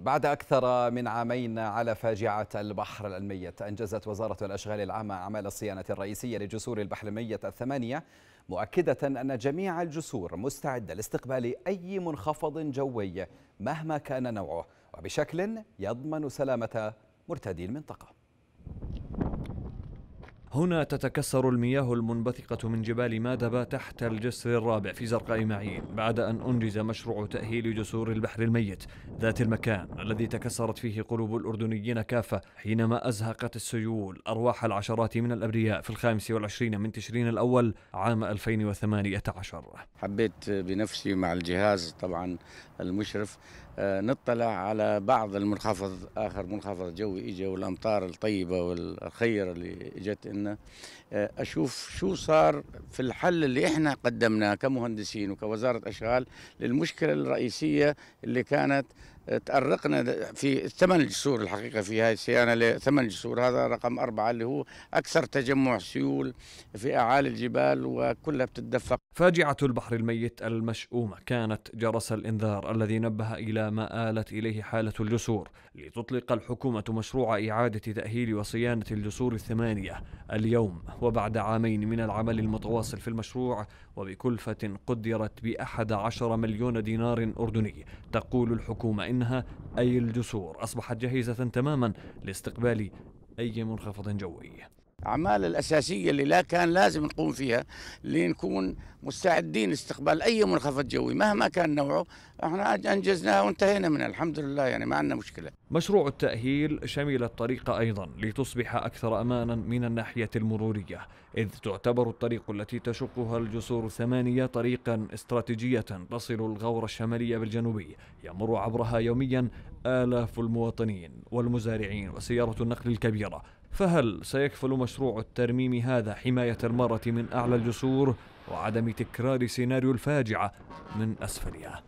بعد أكثر من عامين على فاجعة البحر الألمية أنجزت وزارة الأشغال العامة أعمال الصيانة الرئيسية لجسور البحر الألمية الثمانية مؤكدة أن جميع الجسور مستعدة لاستقبال أي منخفض جوي مهما كان نوعه وبشكل يضمن سلامة مرتدي المنطقة هنا تتكسر المياه المنبثقة من جبال مادبة تحت الجسر الرابع في زرقاء معين بعد أن أنجز مشروع تأهيل جسور البحر الميت ذات المكان الذي تكسرت فيه قلوب الأردنيين كافة حينما أزهقت السيول أرواح العشرات من الأبرياء في الخامس والعشرين من تشرين الأول عام 2018 حبيت بنفسي مع الجهاز طبعا المشرف آه، نطلع على بعض المنخفض اخر منخفض جوي اجى والامطار الطيبه والخيره اللي اجت لنا آه، اشوف شو صار في الحل اللي احنا قدمناه كمهندسين وكوزاره اشغال للمشكله الرئيسيه اللي كانت تأرقنا في ثمان جسور الحقيقة في هذه السيانة لثمان جسور هذا رقم أربعة اللي هو أكثر تجمع سيول في أعالي الجبال وكلها بتتدفق فاجعة البحر الميت المشؤومة كانت جرس الإنذار الذي نبه إلى ما آلت إليه حالة الجسور لتطلق الحكومة مشروع إعادة تأهيل وصيانة الجسور الثمانية اليوم وبعد عامين من العمل المتواصل في المشروع وبكلفة قدرت بأحد عشر مليون دينار أردني تقول الحكومة إن منها أي الجسور أصبحت جاهزة تماما لاستقبال أي منخفض جوي الأعمال الأساسية اللي لا كان لازم نقوم فيها لنكون مستعدين لاستقبال أي منخفض جوي مهما كان نوعه احنا أنجزناها وانتهينا منها الحمد لله يعني ما عندنا مشكلة مشروع التأهيل شمل الطريق أيضا لتصبح أكثر أمانا من الناحية المرورية إذ تعتبر الطريق التي تشقها الجسور الثمانية طريقا استراتيجية تصل الغور الشمالية بالجنوبي يمر عبرها يوميا آلاف المواطنين والمزارعين وسيارة النقل الكبيرة فهل سيكفل مشروع الترميم هذا حماية المرأة من أعلى الجسور وعدم تكرار سيناريو الفاجعة من أسفلها؟